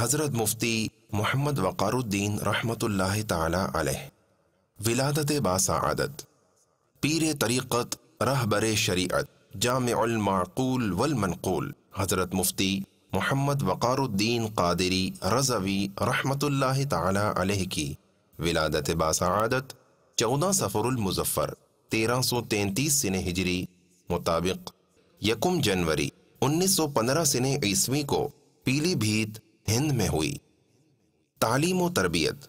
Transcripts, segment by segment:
حضرت مفتی محمد وقار الدین رحمت اللہ تعالی علیہ ولادت پیر طریقت رہبر شریعت جامع المعقول والمنقول حضرت مفتی محمد وقار الدین قادری رضوی رحمۃ اللہ تعالی علیہ کی ولادت باسا عادت چودہ سفر المظفر تیرہ سو تینتیس سن ہجری مطابق یکم جنوری انیس سو پندرہ سن عیسوی کو پیلی بھیت ہند میں ہوئی تعلیم و تربیت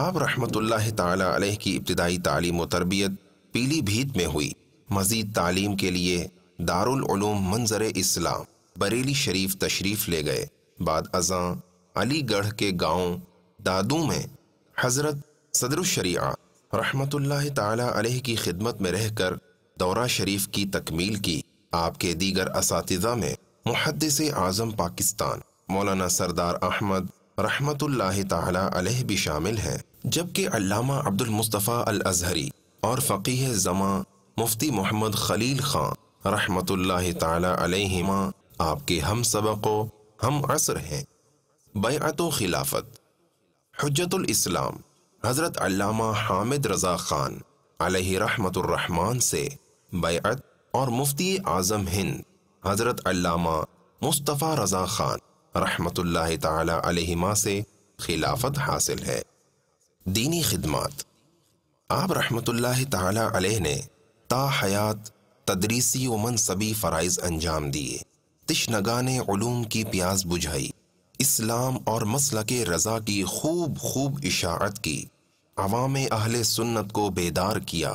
آپ رحمت اللہ تعالی علیہ کی ابتدائی تعلیم و تربیت پیلی بھیت میں ہوئی مزید تعلیم کے لیے دارالعلوم منظر اسلام بریلی شریف تشریف لے گئے بعد ازاں علی گڑھ کے گاؤں دادو میں حضرت صدر الشریعہ رحمت اللہ تعالی علیہ کی خدمت میں رہ کر دورہ شریف کی تکمیل کی آپ کے دیگر اساتذہ میں محدث اعظم پاکستان مولانا سردار احمد رحمت اللہ تعالی علیہ بھی شامل ہیں جبکہ علامہ عبد المصطفیٰ الظہری اور فقیح زماں مفتی محمد خلیل خان رحمت اللہ تعالی علیہ آپ کے ہم سبق و ہم عصر ہیں بیعت و خلافت حجت الاسلام حضرت علامہ حامد رضا خان علیہ رحمت الرحمان سے بیعت اور مفتی اعظم ہند حضرت علامہ مصطفیٰ رضا خان رحمت اللہ تعالی علیہما سے خلافت حاصل ہے دینی خدمات آپ اللہ تعالی علیہ نے تا حیات تدریسی و منصبی فرائض انجام دیے تشنگان علوم کی پیاس بجھائی اسلام اور کے رضا کی خوب خوب اشاعت کی عوام اہل سنت کو بیدار کیا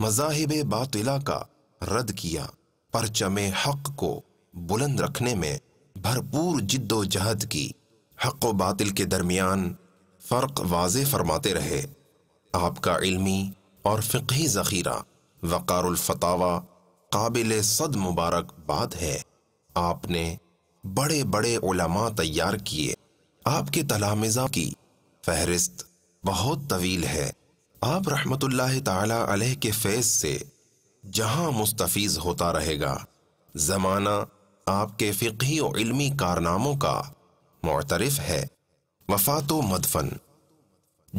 مذاہب باطلا کا رد کیا پرچم حق کو بلند رکھنے میں بھرپور جد و جہد کی حق و باطل کے درمیان فرق واضح فرماتے رہے آپ کا علمی اور فقہی ذخیرہ وقار الفتاوا قابل صد مبارک بات ہے آپ نے بڑے بڑے علماء تیار کیے آپ کے تلامزہ کی فہرست بہت طویل ہے آپ رحمت اللہ تعالی علیہ کے فیض سے جہاں مستفیض ہوتا رہے گا زمانہ آپ کے فقہی و علمی کارناموں کا معترف ہے وفات و مدفن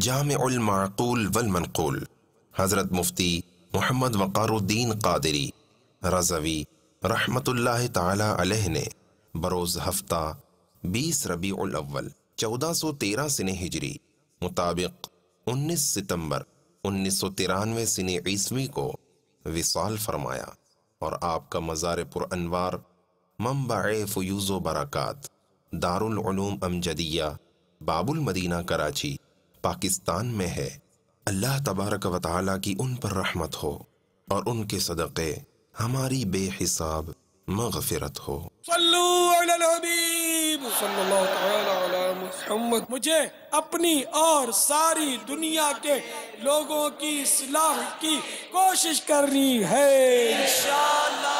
جامع المعقول والمنقول حضرت مفتی محمد وقار الدین قادری رضوی رحمت اللہ تعالی علیہ نے بروز ہفتہ بیس ربیع الاول چودہ سو تیرہ سن ہجری مطابق انیس ستمبر انیس سو ترانوے سن عیسوی کو وصال فرمایا اور آپ کا مزار پر انوار منبع فیوز و برکات دار العلوم امجدیہ باب المدینہ کراچی پاکستان میں ہے اللہ تبارک و تعالیٰ کی ان پر رحمت ہو اور ان کے صدقے ہماری بے حساب مغفرت ہو صلو علی الحبیب اللہ تعالی مجھے اپنی اور ساری دنیا کے لوگوں کی صلاح کی کوشش کرنی ہے انشاءاللہ